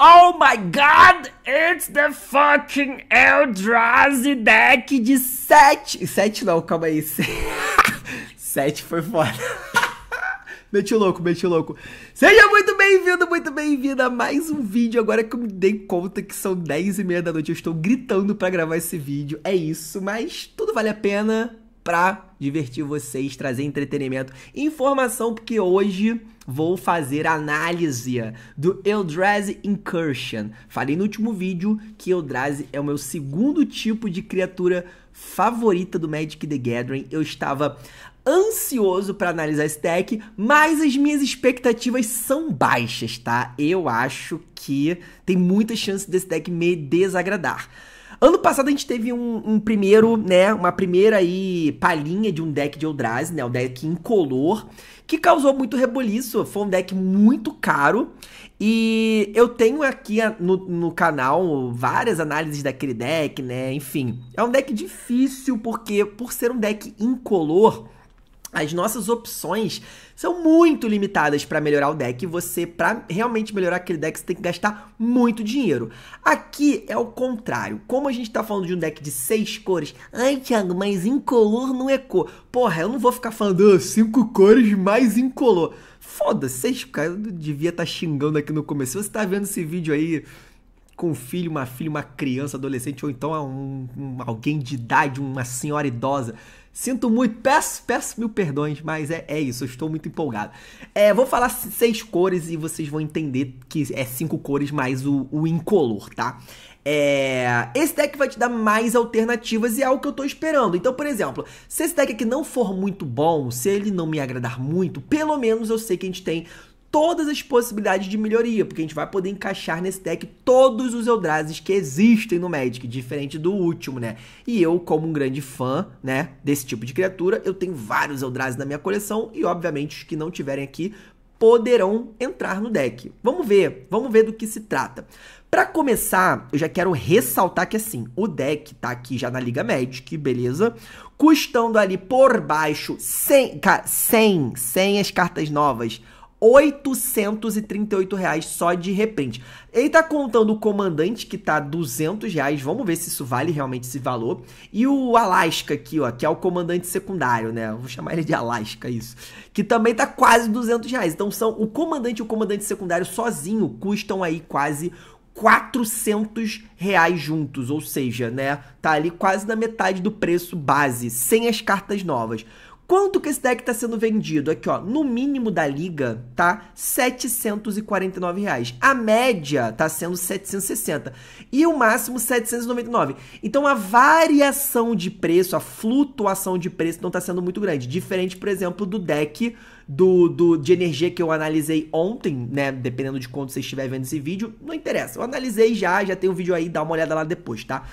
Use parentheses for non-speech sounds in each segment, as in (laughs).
Oh my god, it's the fucking Eldrazi deck de 7. 7 não, calma aí. 7 (laughs) foi foda. (laughs) Mete louco, mete louco. Seja muito bem-vindo, muito bem-vinda a mais um vídeo. Agora que eu me dei conta que são 10 e meia da noite, eu estou gritando para gravar esse vídeo. É isso, mas tudo vale a pena pra divertir vocês, trazer entretenimento, informação, porque hoje vou fazer análise do Eldrazi Incursion. Falei no último vídeo que Eldrazi é o meu segundo tipo de criatura favorita do Magic the Gathering. Eu estava ansioso para analisar esse deck, mas as minhas expectativas são baixas, tá? Eu acho que tem muita chance desse deck me desagradar. Ano passado a gente teve um, um primeiro, né? Uma primeira aí palhinha de um deck de Eldrazi, né? O deck incolor, que causou muito reboliço. Foi um deck muito caro. E eu tenho aqui no, no canal várias análises daquele deck, né? Enfim, é um deck difícil porque, por ser um deck incolor as nossas opções são muito limitadas para melhorar o deck. Você, para realmente melhorar aquele deck, você tem que gastar muito dinheiro. Aqui é o contrário. Como a gente está falando de um deck de seis cores, ai, Thiago, mas incolor não é cor. Porra, eu não vou ficar falando oh, cinco cores mais incolor. Foda-se, vocês cara, devia estar tá xingando aqui no começo. Se você está vendo esse vídeo aí com um filho, uma filha, uma criança, adolescente, ou então um, um alguém de idade, uma senhora idosa Sinto muito, peço, peço mil perdões, mas é, é isso, eu estou muito empolgado. É, vou falar seis cores e vocês vão entender que é cinco cores mais o, o incolor, tá? É, esse deck vai te dar mais alternativas e é o que eu tô esperando. Então, por exemplo, se esse deck aqui não for muito bom, se ele não me agradar muito, pelo menos eu sei que a gente tem todas as possibilidades de melhoria, porque a gente vai poder encaixar nesse deck todos os Eldrazi que existem no Magic, diferente do último, né? E eu, como um grande fã, né, desse tipo de criatura, eu tenho vários Eldrazi na minha coleção e, obviamente, os que não tiverem aqui poderão entrar no deck. Vamos ver, vamos ver do que se trata. Para começar, eu já quero ressaltar que assim, o deck tá aqui já na Liga Magic, beleza? Custando ali por baixo 100, 100, 100 as cartas novas 838 reais só de reprint. Ele tá contando o comandante que tá 200 reais, vamos ver se isso vale realmente esse valor. E o Alaska aqui, ó, que é o comandante secundário, né? Vou chamar ele de Alaska, isso. Que também tá quase 200 reais. Então são o comandante e o comandante secundário sozinho custam aí quase 400 reais juntos, ou seja, né, tá ali quase na metade do preço base, sem as cartas novas. Quanto que esse deck está sendo vendido? Aqui, ó, no mínimo da liga, tá? 749 reais. A média tá sendo 760 e o máximo 799. Então a variação de preço, a flutuação de preço não está sendo muito grande. Diferente, por exemplo, do deck do, do de energia que eu analisei ontem, né? Dependendo de quando você estiver vendo esse vídeo, não interessa. Eu analisei já, já tem um vídeo aí, dá uma olhada lá depois, tá?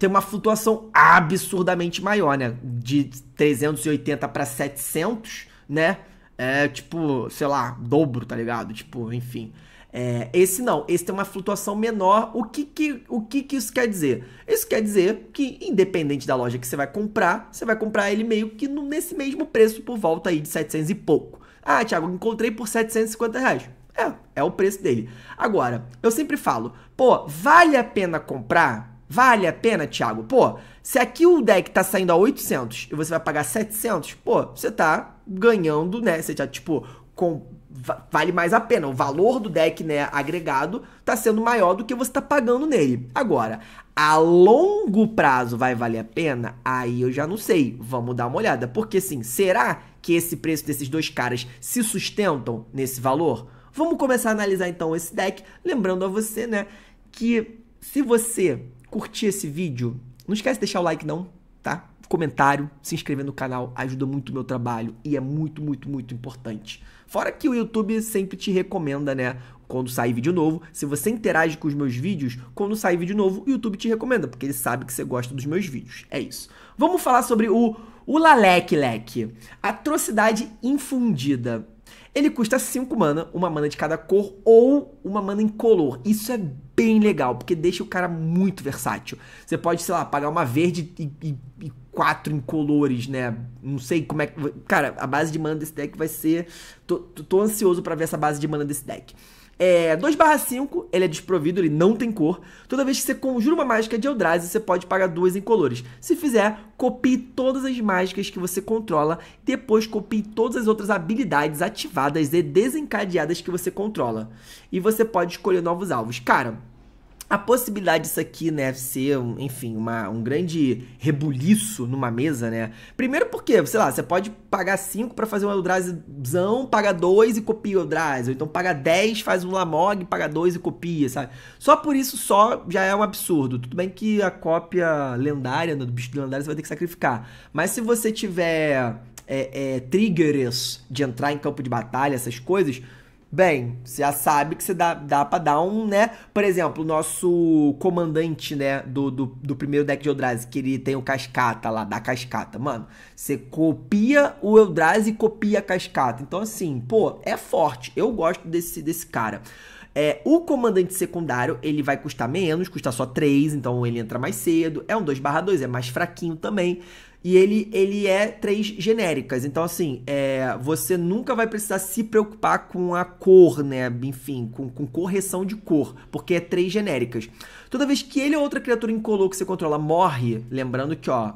tem uma flutuação absurdamente maior, né? De 380 para 700, né? É tipo, sei lá, dobro, tá ligado? Tipo, enfim. É, esse não, esse tem uma flutuação menor. O que que, o que que isso quer dizer? Isso quer dizer que, independente da loja que você vai comprar, você vai comprar ele meio que no, nesse mesmo preço, por volta aí de 700 e pouco. Ah, Thiago, encontrei por 750 reais. É, é o preço dele. Agora, eu sempre falo, pô, vale a pena comprar? Vale a pena, Thiago? Pô, se aqui o deck tá saindo a 800 e você vai pagar 700, pô, você tá ganhando, né? Você já, tipo, com... vale mais a pena. O valor do deck, né, agregado, tá sendo maior do que você tá pagando nele. Agora, a longo prazo vai valer a pena? Aí eu já não sei. Vamos dar uma olhada. Porque, assim, será que esse preço desses dois caras se sustentam nesse valor? Vamos começar a analisar, então, esse deck. Lembrando a você, né, que se você curtir esse vídeo, não esquece de deixar o like não, tá? Comentário, se inscrever no canal, ajuda muito o meu trabalho e é muito, muito, muito importante. Fora que o YouTube sempre te recomenda, né? Quando sai vídeo novo, se você interage com os meus vídeos, quando sai vídeo novo, o YouTube te recomenda, porque ele sabe que você gosta dos meus vídeos. É isso. Vamos falar sobre o, o Lalec Leque. Atrocidade infundida. Ele custa 5 mana, uma mana de cada cor ou uma mana incolor. Isso é bem legal, porque deixa o cara muito versátil. Você pode, sei lá, pagar uma verde e, e, e quatro incolores, né? Não sei como é que. Cara, a base de mana desse deck vai ser. Tô, tô ansioso para ver essa base de mana desse deck. É, 2/5, ele é desprovido, ele não tem cor. Toda vez que você conjura uma mágica de Eldrazi, você pode pagar duas colores. Se fizer, copie todas as mágicas que você controla, depois copie todas as outras habilidades ativadas e desencadeadas que você controla. E você pode escolher novos alvos. Cara, a possibilidade disso aqui, né, ser, enfim, uma, um grande rebuliço numa mesa, né? Primeiro porque, sei lá, você pode pagar 5 para fazer um Eldrazizão, paga 2 e copia o Eldrazi, ou então paga 10, faz um Lamog, paga 2 e copia, sabe? Só por isso só já é um absurdo. Tudo bem que a cópia lendária, né, do bicho lendário, você vai ter que sacrificar. Mas se você tiver é, é, triggers de entrar em campo de batalha, essas coisas, bem, você já sabe que você dá, dá pra dar um, né? Por exemplo, o nosso comandante, né, do, do, do primeiro deck de Eldrazi, que ele tem o cascata lá, da cascata. Mano, você copia o Eldrazi e copia a cascata. Então, assim, pô, é forte. Eu gosto desse, desse cara. É, o comandante secundário, ele vai custar menos, custa só 3, então ele entra mais cedo. É um 2 2, é mais fraquinho também e ele, ele é três genéricas. Então, assim, é, você nunca vai precisar se preocupar com a cor, né? Enfim, com, com correção de cor, porque é três genéricas. Toda vez que ele ou outra criatura incolor que você controla morre, lembrando que, ó,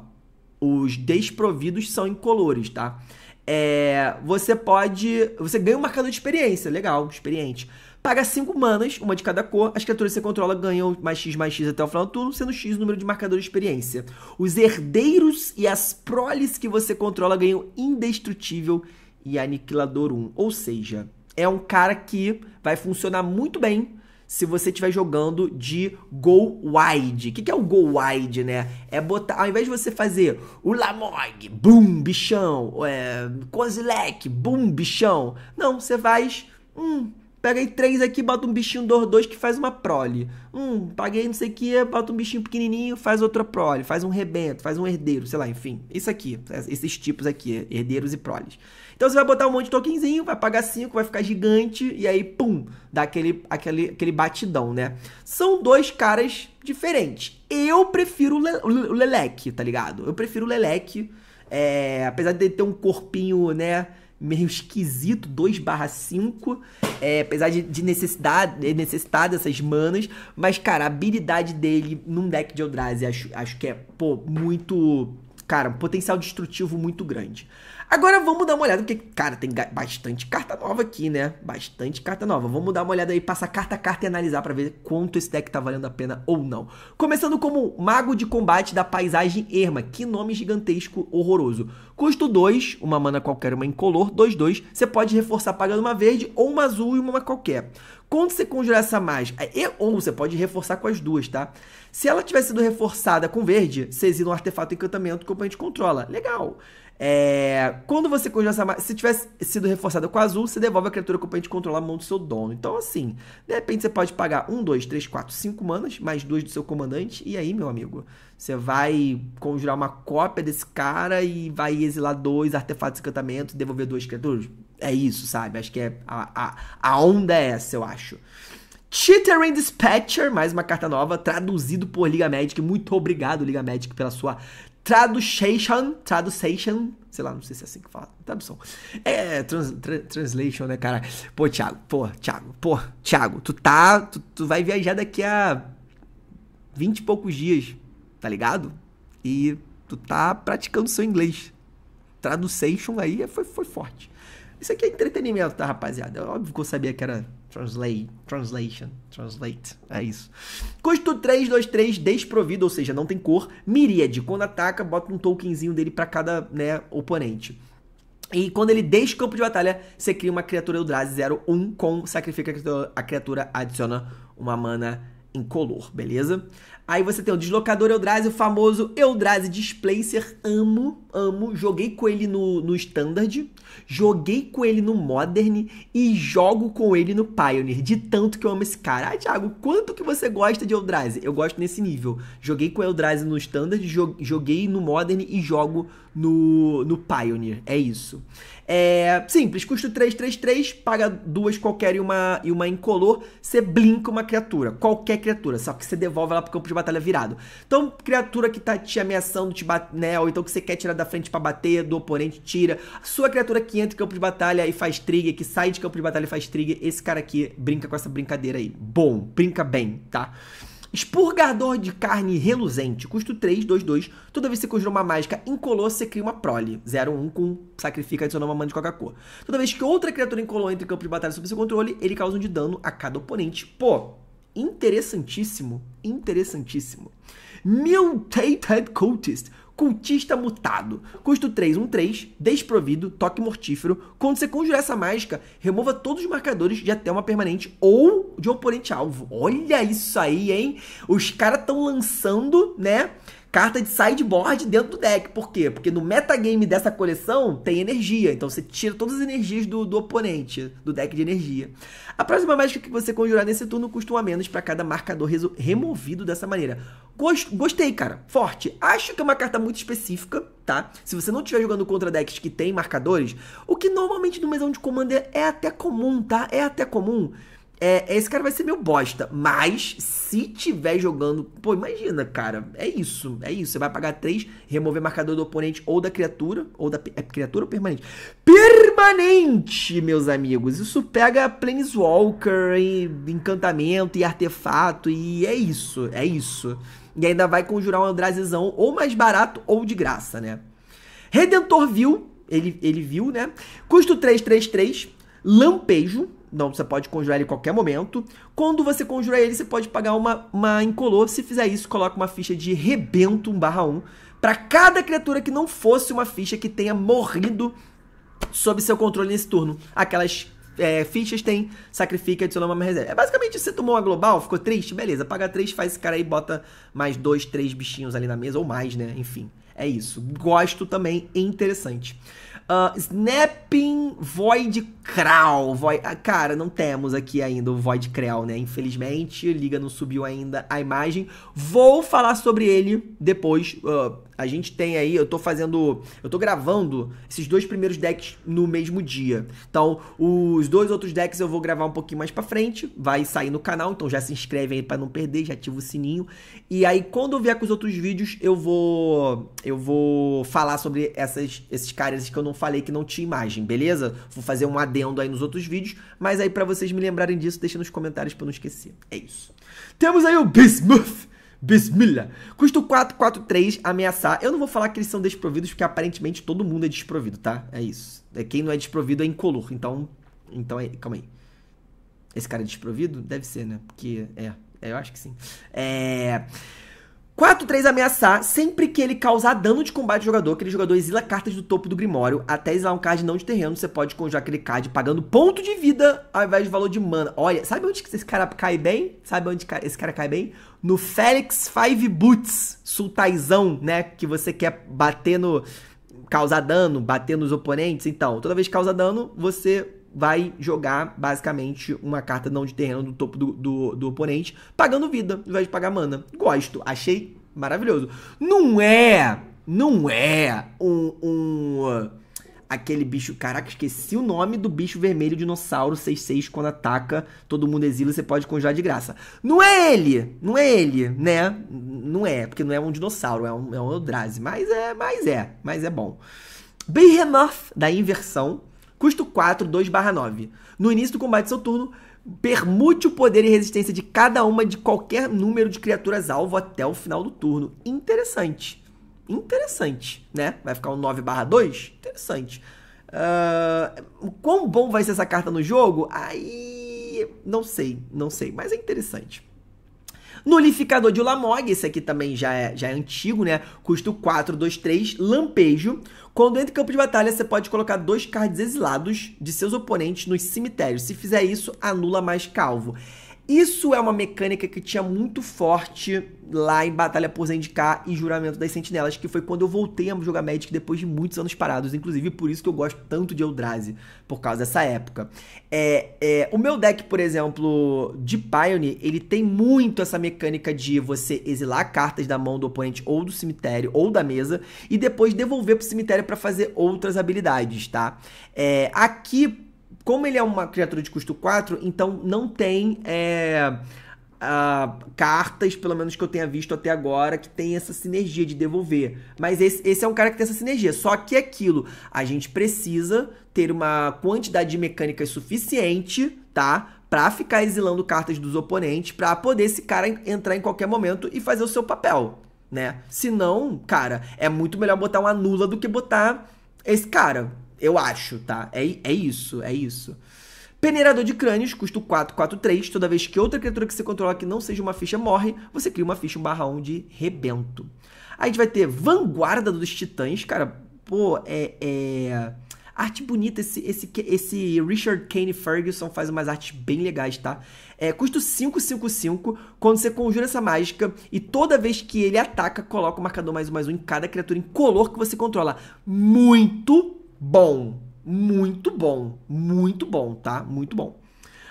os desprovidos são incolores, tá? É, você pode. Você ganha um marcador de experiência, legal, experiente. Paga 5 manas, uma de cada cor. As criaturas que você controla ganham mais X mais X até o final do turno, sendo X o número de marcadores de experiência. Os herdeiros e as proles que você controla ganham indestrutível e aniquilador 1. Ou seja, é um cara que vai funcionar muito bem se você estiver jogando de go wide. O que, que, é o go wide, né? É botar, ao invés de você fazer o Lamog, boom, bichão, é, Kozilek, boom, bichão. Não, você faz, hum, Peguei três aqui, bota um bichinho 2, 2 que faz uma prole. Hum, paguei não sei o que, bota um bichinho pequenininho, faz outra prole. Faz um rebento, faz um herdeiro, sei lá, enfim. Isso aqui, esses tipos aqui, herdeiros e proles. Então você vai botar um monte de tokenzinho, vai pagar cinco, vai ficar gigante, e aí, pum, dá aquele, aquele, aquele batidão, né? São dois caras diferentes. Eu prefiro o, o Leleque, tá ligado? Eu prefiro o Leleque, é, apesar de ter um corpinho, né? meio esquisito, 2 barra 5, é, apesar de, de necessidade, necessitar dessas manas, mas, cara, a habilidade dele num deck de Eldrazi, acho, acho que é, pô, muito, cara, um potencial destrutivo muito grande. Agora vamos dar uma olhada, porque, cara, tem bastante carta nova aqui, né? Bastante carta nova. Vamos dar uma olhada aí, passar carta a carta e analisar para ver quanto esse deck tá valendo a pena ou não. Começando como Mago de Combate da Paisagem Erma. Que nome gigantesco, horroroso. Custo 2, uma mana qualquer, uma incolor, 2, 2. Você pode reforçar pagando uma verde ou uma azul e uma qualquer. Quando você conjurar essa mágica, é, e, ou você pode reforçar com as duas, tá? Se ela tivesse sido reforçada com verde, você exila um artefato encantamento que o oponente controla. Legal. É, quando você conjura essa magia, se tivesse sido reforçada com azul, você devolve a criatura que o oponente controlar a mão do seu dono. Então, assim, de repente você pode pagar um, dois, três, quatro, cinco manas, mais duas do seu comandante, e aí, meu amigo, você vai conjurar uma cópia desse cara e vai exilar dois artefatos de encantamento e devolver duas criaturas. É isso, sabe? Acho que é a, a, a onda é essa, eu acho. Chittering Dispatcher, mais uma carta nova, traduzido por Liga Magic. Muito obrigado, Liga Magic, pela sua Traduction, traduction, sei lá, não sei se é assim que fala, tradução. É, trans, tra, translation, né, cara? Pô, Thiago, pô, Thiago, pô, Thiago, tu tá, tu, tu vai viajar daqui a vinte e poucos dias, tá ligado? E tu tá praticando seu inglês. Traduction aí é, foi, foi forte. Isso aqui é entretenimento, tá, rapaziada? É óbvio que eu sabia que era Translate, translation, translate, é isso. Custo 3, 2, 3, desprovido, ou seja, não tem cor. Miríade, quando ataca, bota um tokenzinho dele para cada, né, oponente. E quando ele deixa o campo de batalha, você cria uma criatura Eldrazi 01 com sacrifica a criatura, a criatura adiciona uma mana incolor, beleza? Aí você tem o deslocador Eldrazi, o famoso Eldrazi Displacer. Amo, amo. Joguei com ele no, no Standard, joguei com ele no Modern e jogo com ele no Pioneer. De tanto que eu amo esse cara. Ah, Thiago, quanto que você gosta de Eldrazi? Eu gosto nesse nível. Joguei com Eldrazi no Standard, joguei no Modern e jogo no, no Pioneer. É isso. É simples, custo 333, paga duas qualquer e uma, e uma incolor, você blinca uma criatura, qualquer criatura, só que você devolve ela pro campo de batalha virado. Então, criatura que tá te ameaçando, te bate, né, ou então que você quer tirar da frente para bater, do oponente tira. Sua criatura que entra em campo de batalha e faz trigger, que sai de campo de batalha e faz trigger, esse cara aqui brinca com essa brincadeira aí. Bom, brinca bem, tá? Expurgador de carne reluzente, custo 3, 2, 2. Toda vez que você conjura uma mágica incolor, você cria uma prole. 0, 1 com sacrifica adicionando uma mana de Coca-Cola. Toda vez que outra criatura incolor entra em campo de batalha sob seu controle, ele causa um de dano a cada oponente. Pô, interessantíssimo, interessantíssimo. Mutated Cultist, Cultista Mutado. Custo 3, 1, 3, desprovido, toque mortífero. Quando você conjurar essa mágica, remova todos os marcadores de até uma permanente ou de um oponente alvo. Olha isso aí, hein? Os caras estão lançando, né? carta de sideboard dentro do deck. Por quê? Porque no metagame dessa coleção tem energia. Então você tira todas as energias do, do oponente, do deck de energia. A próxima mágica que você conjurar nesse turno custa um a menos para cada marcador removido dessa maneira. Gostei, cara. Forte. Acho que é uma carta muito específica, tá? Se você não estiver jogando contra decks que tem marcadores, o que normalmente no mesão de commander é até comum, tá? É até comum é, esse cara vai ser meu bosta. Mas se tiver jogando. Pô, imagina, cara. É isso. É isso. Você vai pagar 3, remover marcador do oponente ou da criatura. Ou da. É criatura ou permanente? Permanente, meus amigos. Isso pega Planeswalker e encantamento e artefato. E é isso. É isso. E ainda vai conjurar um Andrazizão ou mais barato ou de graça, né? Redentor viu. Ele, ele viu, né? Custo 3. Lampejo não, você pode conjurar ele em qualquer momento. Quando você conjurar ele, você pode pagar uma, uma incolor. Se fizer isso, coloca uma ficha de rebento 1 barra 1 para cada criatura que não fosse uma ficha que tenha morrido sob seu controle nesse turno. Aquelas é, fichas tem, sacrifica, adiciona uma reserva. É basicamente, você tomou uma global, ficou triste, beleza, paga três, faz esse cara aí, bota mais dois, três bichinhos ali na mesa, ou mais, né? Enfim, é isso. Gosto também, é interessante. Uh, Snapping Void Crawl. Void... Ah, cara, não temos aqui ainda o Void Crawl, né? Infelizmente, Liga não subiu ainda a imagem. Vou falar sobre ele depois. Uh, a gente tem aí, eu tô fazendo, eu tô gravando esses dois primeiros decks no mesmo dia. Então, os dois outros decks eu vou gravar um pouquinho mais para frente, vai sair no canal, então já se inscreve aí para não perder, já ativa o sininho. E aí quando eu vier com os outros vídeos, eu vou eu vou falar sobre essas esses caras que eu não falei que não tinha imagem, beleza? Vou fazer um adendo aí nos outros vídeos, mas aí para vocês me lembrarem disso, deixa nos comentários para não esquecer. É isso. Temos aí o Bismuth Bismillah. Custo 443 ameaçar. Eu não vou falar que eles são desprovidos, porque aparentemente todo mundo é desprovido, tá? É isso. É quem não é desprovido é incolor. Então, então é, calma aí. Esse cara é desprovido? Deve ser, né? Porque é, é eu acho que sim. É 4-3 ameaçar sempre que ele causar dano de combate ao jogador, aquele jogador exila cartas do topo do Grimório até exilar um card não de terreno, você pode conjurar aquele card pagando ponto de vida ao invés de valor de mana. Olha, sabe onde esse cara cai bem? Sabe onde esse cara cai bem? No Félix Five Boots, sultaizão, né, que você quer bater no... causar dano, bater nos oponentes, então, toda vez que causa dano, você vai jogar basicamente uma carta não de terreno do topo do, do, do oponente, pagando vida ao invés de pagar mana. Gosto, achei maravilhoso. Não é, não é um, um aquele bicho, caraca, esqueci o nome do bicho vermelho dinossauro 66 quando ataca, todo mundo exila, você pode congelar de graça. Não é ele, não é ele, né? Não é, porque não é um dinossauro, é um, é um Eldrazi, mas é, mas é, mas é bom. Behemoth da inversão Custo 4, 2 barra 9. No início do combate do seu turno, permute o poder e resistência de cada uma de qualquer número de criaturas alvo até o final do turno. Interessante. Interessante, né? Vai ficar um 9 barra 2? Interessante. Uh, quão bom vai ser essa carta no jogo? Aí. Não sei, não sei, mas é interessante. Nullificador de Ulamog, esse aqui também já é, já é antigo, né? Custo 4, 2, 3, Lampejo. Quando entra em campo de batalha, você pode colocar dois cards exilados de seus oponentes nos cemitérios. Se fizer isso, anula mais calvo. Isso é uma mecânica que tinha muito forte lá em Batalha por Zendikar e Juramento das Sentinelas, que foi quando eu voltei a jogar Magic depois de muitos anos parados, inclusive por isso que eu gosto tanto de Eldrazi, por causa dessa época. É, é, o meu deck, por exemplo, de Pioneer, ele tem muito essa mecânica de você exilar cartas da mão do oponente ou do cemitério ou da mesa e depois devolver pro cemitério para fazer outras habilidades, tá? É, aqui, como ele é uma criatura de custo 4, então não tem... É, uh, cartas, pelo menos que eu tenha visto até agora, que tem essa sinergia de devolver. Mas esse, esse é um cara que tem essa sinergia. Só que é aquilo, a gente precisa ter uma quantidade de mecânicas suficiente, tá? Pra ficar exilando cartas dos oponentes, pra poder esse cara entrar em qualquer momento e fazer o seu papel, né? Se não, cara, é muito melhor botar uma nula do que botar esse cara. Eu acho, tá? É, é isso, é isso. Peneirador de crânios, custo 4, 4, 3. Toda vez que outra criatura que você controla que não seja uma ficha morre, você cria uma ficha 1 barra 1 de rebento. Aí a gente vai ter Vanguarda dos Titãs, cara, pô, é... é... Arte bonita, esse, esse, esse Richard Kane Ferguson faz umas artes bem legais, tá? É, custo 555, quando você conjura essa mágica e toda vez que ele ataca, coloca o marcador mais um mais um em cada criatura em color que você controla. Muito bom! muito bom, muito bom, tá? Muito bom.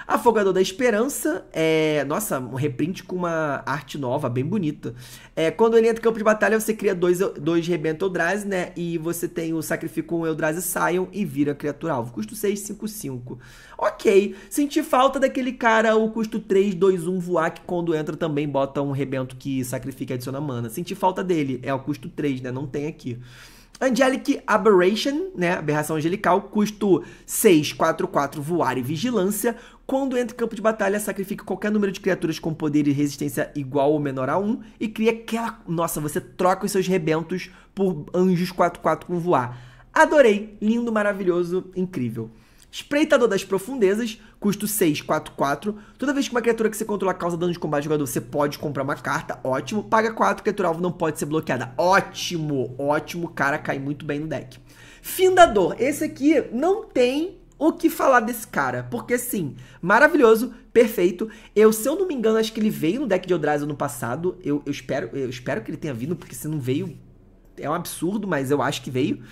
Afogador da Esperança é. Nossa, um reprint com uma arte nova, bem bonita. É, quando ele entra em campo de batalha, você cria dois, dois Rebento Eldrazi, né? E você tem o Sacrifica um Eldrazi Saiam e vira criatura alvo. Custo 6, 5, 5. Ok. Senti falta daquele cara, o custo 3, 2, 1 voar, que quando entra também bota um Rebento que sacrifica e adiciona mana. Senti falta dele. É o custo 3, né? Não tem aqui. Angelic Aberration, né? Aberração angelical, custo 6, 4, 4, voar e vigilância. Quando entra em campo de batalha, sacrifique qualquer número de criaturas com poder e resistência igual ou menor a 1 e cria aquela. Nossa, você troca os seus rebentos por anjos 4, 4 com voar. Adorei! Lindo, maravilhoso, incrível. Espreitador das Profundezas, custo 6, 4, 4. Toda vez que uma criatura que você controla causa dano de combate ao jogador, você pode comprar uma carta, ótimo. Paga 4, criatura alvo não pode ser bloqueada. Ótimo, ótimo, cara, cai muito bem no deck. Findador, esse aqui não tem o que falar desse cara, porque sim, maravilhoso, perfeito. Eu, se eu não me engano, acho que ele veio no deck de Eldrazi no passado. Eu, eu, espero, eu espero que ele tenha vindo, porque se não veio, é um absurdo, mas eu acho que veio.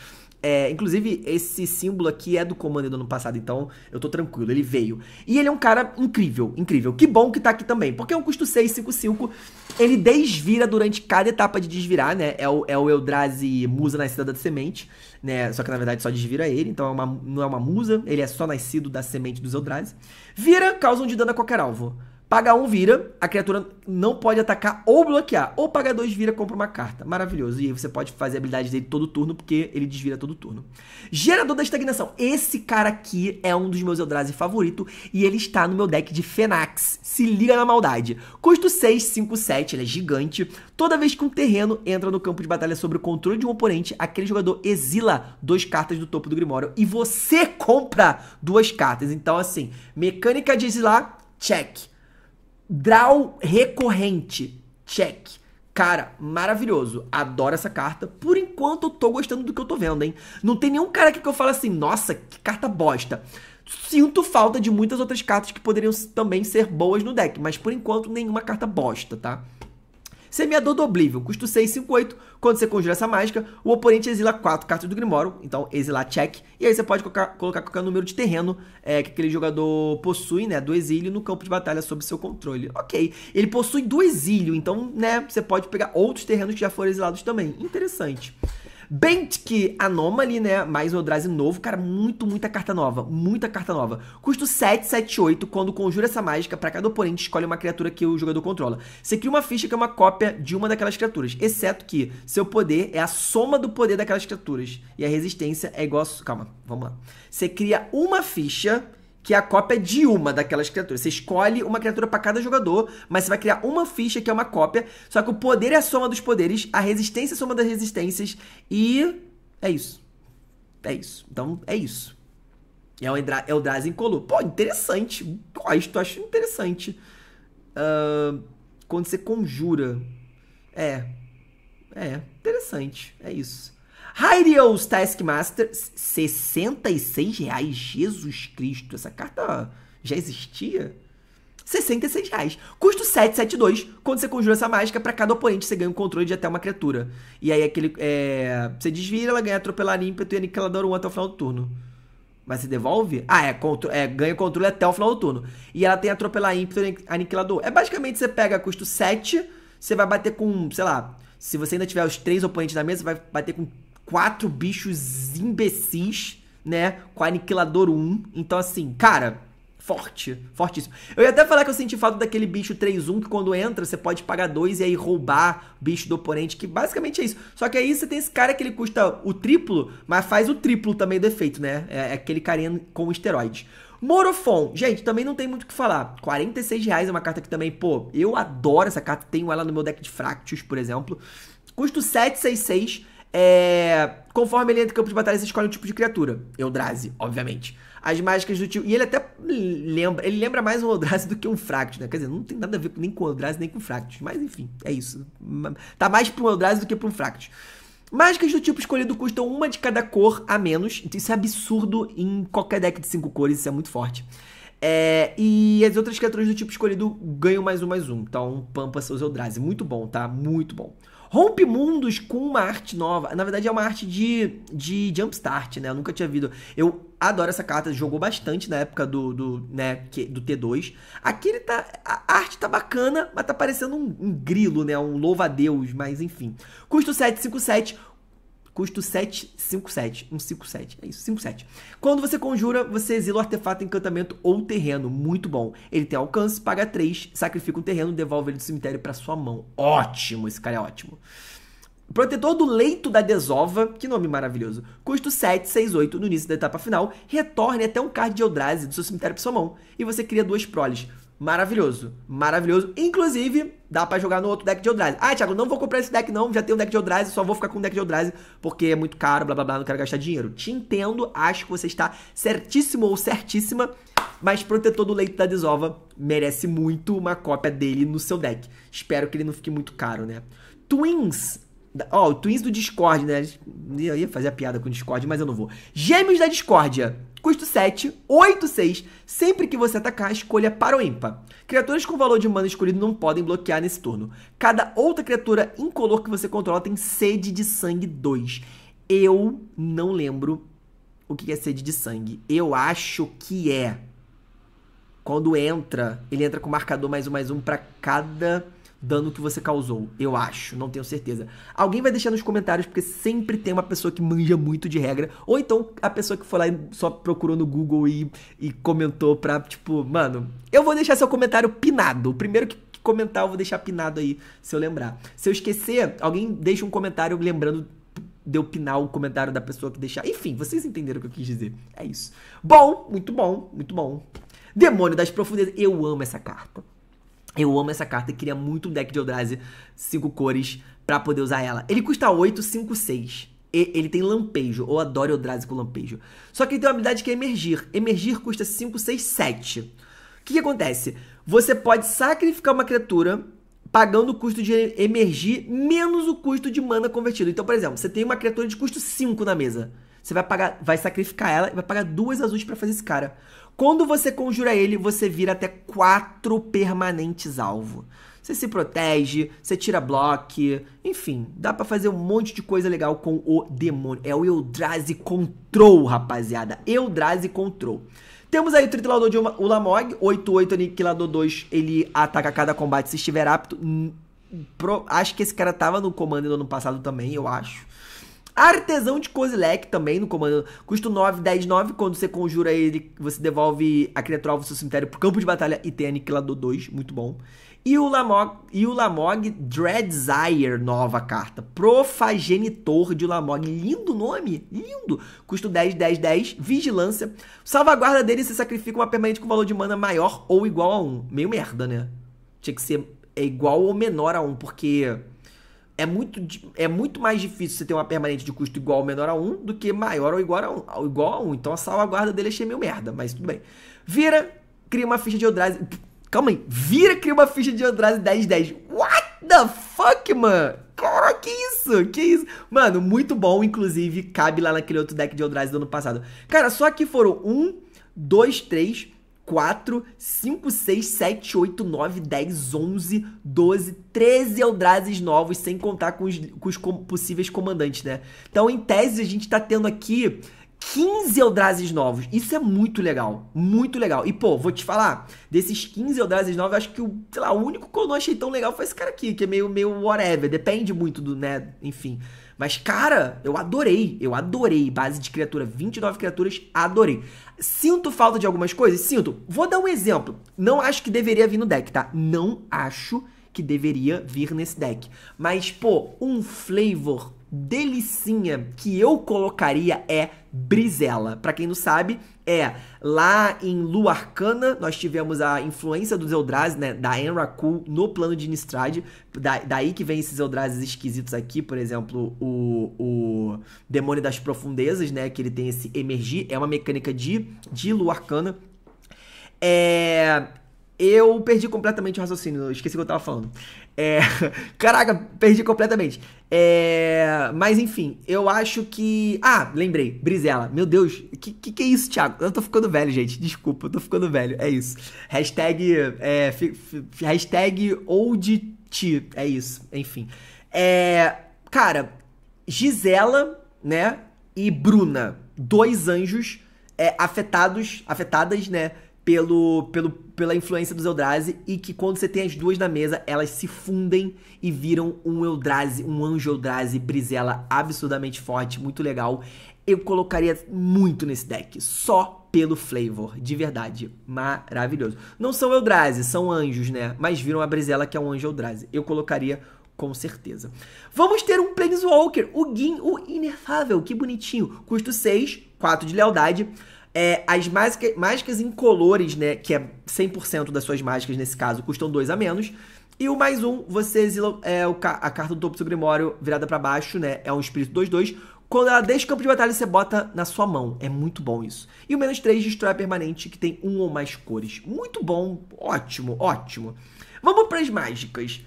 É, inclusive, esse símbolo aqui é do Commander do ano passado, então eu tô tranquilo, ele veio. E ele é um cara incrível, incrível. Que bom que tá aqui também, porque é um custo 655, ele desvira durante cada etapa de desvirar, né? É o, é o Eldrazi Musa Nascida da Semente, né? Só que na verdade só desvira ele, então é uma, não é uma musa, ele é só nascido da semente dos Eldrazi. Vira, causa um de dano a qualquer alvo. Paga um, vira, a criatura não pode atacar ou bloquear. Ou paga dois, vira, compra uma carta. Maravilhoso. E aí você pode fazer a habilidade dele todo turno, porque ele desvira todo turno. Gerador da Estagnação. Esse cara aqui é um dos meus Eldrazi favorito e ele está no meu deck de Fenax. Se liga na maldade. Custo 6, 5, 7, ele é gigante. Toda vez que um terreno entra no campo de batalha sobre o controle de um oponente, aquele jogador exila duas cartas do topo do Grimório e você compra duas cartas. Então, assim, mecânica de exilar, check. Draw recorrente. Check. Cara, maravilhoso. Adoro essa carta. Por enquanto, eu tô gostando do que eu tô vendo, hein? Não tem nenhum cara aqui que eu falo assim, nossa, que carta bosta. Sinto falta de muitas outras cartas que poderiam também ser boas no deck, mas por enquanto nenhuma carta bosta, tá? Semeador do Oblivion, custo 6, 5, 8. Quando você conjura essa mágica, o oponente exila 4 cartas do Grimório, então exilar check. E aí você pode colocar, colocar qualquer número de terreno é, que aquele jogador possui, né, do exílio no campo de batalha sob seu controle. Ok, ele possui do exílio, então, né, você pode pegar outros terrenos que já foram exilados também. Interessante. Bentk Anomaly, né? Mais um Eldrazi novo. Cara, muito, muita carta nova. Muita carta nova. Custo 7, 7, 8. Quando conjura essa mágica, para cada oponente escolhe uma criatura que o jogador controla. Você cria uma ficha que é uma cópia de uma daquelas criaturas. Exceto que seu poder é a soma do poder daquelas criaturas. E a resistência é igual a... Calma, vamos lá. Você cria uma ficha que a cópia é de uma daquelas criaturas. Você escolhe uma criatura para cada jogador, mas você vai criar uma ficha que é uma cópia. Só que o poder é a soma dos poderes, a resistência é a soma das resistências e é isso. É isso. Então é isso. É o Eldra Eldrazi é incolor. Pô, interessante. Gosto, acho interessante. Uh, quando você conjura. É. É, interessante. É isso. Hyrios Taskmaster, 66 reais. Jesus Cristo, essa carta já existia? 66 reais. Custo 772. Quando você conjura essa mágica, para cada oponente você ganha o controle de até uma criatura. E aí aquele. É... Você desvira, ela ganha atropelar ímpeto e aniquilador 1 até o final do turno. Mas se devolve? Ah, é, contro... é, ganha controle até o final do turno. E ela tem atropelar ímpeto e aniquilador. É basicamente você pega custo 7, você vai bater com, sei lá, se você ainda tiver os três oponentes na mesa, você vai bater com quatro bichos imbecis, né? Com Aniquilador 1. Então, assim, cara, forte, fortíssimo. Eu ia até falar que eu senti falta daquele bicho 3-1 que quando entra você pode pagar 2 e aí roubar o bicho do oponente, que basicamente é isso. Só que aí você tem esse cara que ele custa o triplo, mas faz o triplo também do efeito, né? É, é aquele carinha com esteroides. Morofon, gente, também não tem muito o que falar. 46 reais é uma carta que também, pô, eu adoro essa carta, tenho ela no meu deck de Fractus, por exemplo. Custo 766, é, conforme ele entra em campo de batalha, você escolhe um tipo de criatura. Eldrazi, obviamente. As mágicas do tipo. E ele até lembra. Ele lembra mais um Eldrazi do que um Fractus, né? Quer dizer, não tem nada a ver nem com Eldrazi nem com Fractus. Mas enfim, é isso. Tá mais pro um Eldrazi do que pro Fract. Fractus. Mágicas do tipo escolhido custam uma de cada cor a menos. Então isso é absurdo em qualquer deck de cinco cores, isso é muito forte. É, e as outras criaturas do tipo escolhido ganham mais um, mais um. Então, pampa seus Eldrazi. Muito bom, tá? Muito bom rompe mundos com uma arte nova. Na verdade, é uma arte de, de jumpstart, né? Eu nunca tinha visto. Eu adoro essa carta, jogou bastante na época do, do, né, do T2. Aqui ele tá. A arte tá bacana, mas tá parecendo um, um grilo, né? Um louva-a-deus, mas enfim. Custo 757 Custo 7, 5, 7. 1, 5, 7. É isso, 5, 7. Quando você conjura, você exila o artefato, encantamento ou terreno. Muito bom. Ele tem alcance, paga 3, sacrifica um terreno, devolve ele do cemitério para sua mão. Ótimo, esse cara é ótimo. Protetor do Leito da Desova, que nome maravilhoso. Custo 7, 6, 8 no início da etapa final. Retorne até um card de Eldrazi do seu cemitério para sua mão. E você cria duas proles. Maravilhoso, maravilhoso. Inclusive, dá para jogar no outro deck de Eldrazi. Ah, Thiago, não vou comprar esse deck não, já tenho um deck de Eldrazi, só vou ficar com um deck de Eldrazi porque é muito caro, blá blá blá, não quero gastar dinheiro. Te entendo, acho que você está certíssimo ou certíssima, mas Protetor do Leito da Desova merece muito uma cópia dele no seu deck. Espero que ele não fique muito caro, né? Twins Ó, oh, Twins do Discord, né? Eu ia fazer a piada com o Discord, mas eu não vou. Gêmeos da Discordia. Custo 7, 8, 6. Sempre que você atacar, escolha para o ímpar. Criaturas com valor de mana escolhido não podem bloquear nesse turno. Cada outra criatura incolor que você controla tem sede de sangue 2. Eu não lembro o que é sede de sangue. Eu acho que é. Quando entra, ele entra com marcador mais um, mais um para cada dano que você causou. Eu acho, não tenho certeza. Alguém vai deixar nos comentários, porque sempre tem uma pessoa que manja muito de regra. Ou então a pessoa que foi lá e só procurou no Google e, e comentou pra, tipo, mano, eu vou deixar seu comentário pinado. O primeiro que comentar, eu vou deixar pinado aí, se eu lembrar. Se eu esquecer, alguém deixa um comentário lembrando de eu pinar o comentário da pessoa que deixar. Enfim, vocês entenderam o que eu quis dizer. É isso. Bom, muito bom, muito bom. Demônio das Profundezas. Eu amo essa carta. Eu amo essa carta e queria muito um deck de Eldrazi 5 cores para poder usar ela. Ele custa 8, 5, 6. E ele tem lampejo. Eu adoro Eldrazi com lampejo. Só que ele tem uma habilidade que é emergir. Emergir custa 5, 6, 7. O que, que acontece? Você pode sacrificar uma criatura pagando o custo de emergir menos o custo de mana convertido. Então, por exemplo, você tem uma criatura de custo 5 na mesa. Você vai pagar, vai sacrificar ela e vai pagar duas azuis para fazer esse cara. Quando você conjura ele, você vira até quatro permanentes alvo. Você se protege, você tira bloco, enfim, dá para fazer um monte de coisa legal com o demônio. É o Eldrazi Control, rapaziada. Eldrazi Control. Temos aí o Triturador de Ulamog, 8-8 Aniquilador 2, ele ataca cada combate se estiver apto. Hum, pro, acho que esse cara tava no comando no ano passado também, eu acho. Artesão de Kozilek também no comando. Custo 9, 10, 9. Quando você conjura ele, você devolve a criatura alvo do seu cemitério pro campo de batalha e tem Aniquilador 2. Muito bom. E o Lamog, e o Lamog Dreadzire, nova carta. Profagenitor de Lamog. Lindo nome, lindo. Custo 10, 10, 10. Vigilância. Salvaguarda dele, você sacrifica uma permanente com valor de mana maior ou igual a 1. Meio merda, né? Tinha que ser é igual ou menor a 1, porque é muito, é muito mais difícil você ter uma permanente de custo igual ou menor a 1 do que maior ou igual a 1. Igual a 1. Então a salvaguarda dele achei é meio merda, mas tudo bem. Vira, cria uma ficha de Eldrazi. Calma aí. Vira, cria uma ficha de Eldrazi 10-10. What the fuck, mano? Cara, que isso? Que isso? Mano, muito bom. Inclusive, cabe lá naquele outro deck de Eldrazi do ano passado. Cara, só que foram 1, 2, 3, 4, 5, 6, 7, 8, 9, 10, 11, 12, 13 Eldrazes novos, sem contar com os, com os com possíveis comandantes, né? Então, em tese, a gente tá tendo aqui 15 Eldrazes novos. Isso é muito legal. Muito legal. E, pô, vou te falar, desses 15 Eldrazes novos, acho que o, lá, o único que eu não achei tão legal foi esse cara aqui, que é meio, meio whatever. Depende muito do, né? Enfim. Mas, cara, eu adorei. Eu adorei. Base de criatura, 29 criaturas, adorei. Sinto falta de algumas coisas? Sinto. Vou dar um exemplo. Não acho que deveria vir no deck, tá? Não acho que deveria vir nesse deck. Mas, pô, um flavor delicinha que eu colocaria é Brizela. Para quem não sabe, é lá em Luarcana nós tivemos a influência dos Eldrazi, né, da Enrakul no plano de Nistrad, da, daí que vem esses Eldrazi esquisitos aqui, por exemplo, o, o Demônio das Profundezas, né, que ele tem esse emergir, é uma mecânica de de Luarcana. É, eu perdi completamente o raciocínio, esqueci o que eu tava falando. É, (laughs) caraca, perdi completamente. É, mas enfim, eu acho que. Ah, lembrei, Brizela. Meu Deus, que, que, que é isso, Thiago? Eu tô ficando velho, gente. Desculpa, eu tô ficando velho. É isso. Hashtag. É, hashtag oldt. É isso, enfim. É, cara, Gisela, né? E Bruna, dois anjos é, afetados, afetadas, né? Pelo, pelo pela influência dos Eldrazi e que quando você tem as duas na mesa, elas se fundem e viram um Eldrazi, um Anjo Eldrazi Brizela absurdamente forte, muito legal. Eu colocaria muito nesse deck, só pelo flavor, de verdade, maravilhoso. Não são Eldrazi, são anjos, né? Mas viram a Brizela que é um Anjo Eldrazi. Eu colocaria com certeza. Vamos ter um Planeswalker, o Gin, o Inefável, que bonitinho. Custo 6, 4 de lealdade. É, as mágica, mágicas incolores, né, que é 100% das suas mágicas nesse caso, custam 2 a menos. E o mais um, você exila é, o, a carta do topo do seu grimório virada para baixo, né? É um espírito 2-2. Quando ela deixa o campo de batalha, você bota na sua mão. É muito bom isso. E o menos 3 destrói a permanente, que tem um ou mais cores. Muito bom, ótimo, ótimo. Vamos para as mágicas.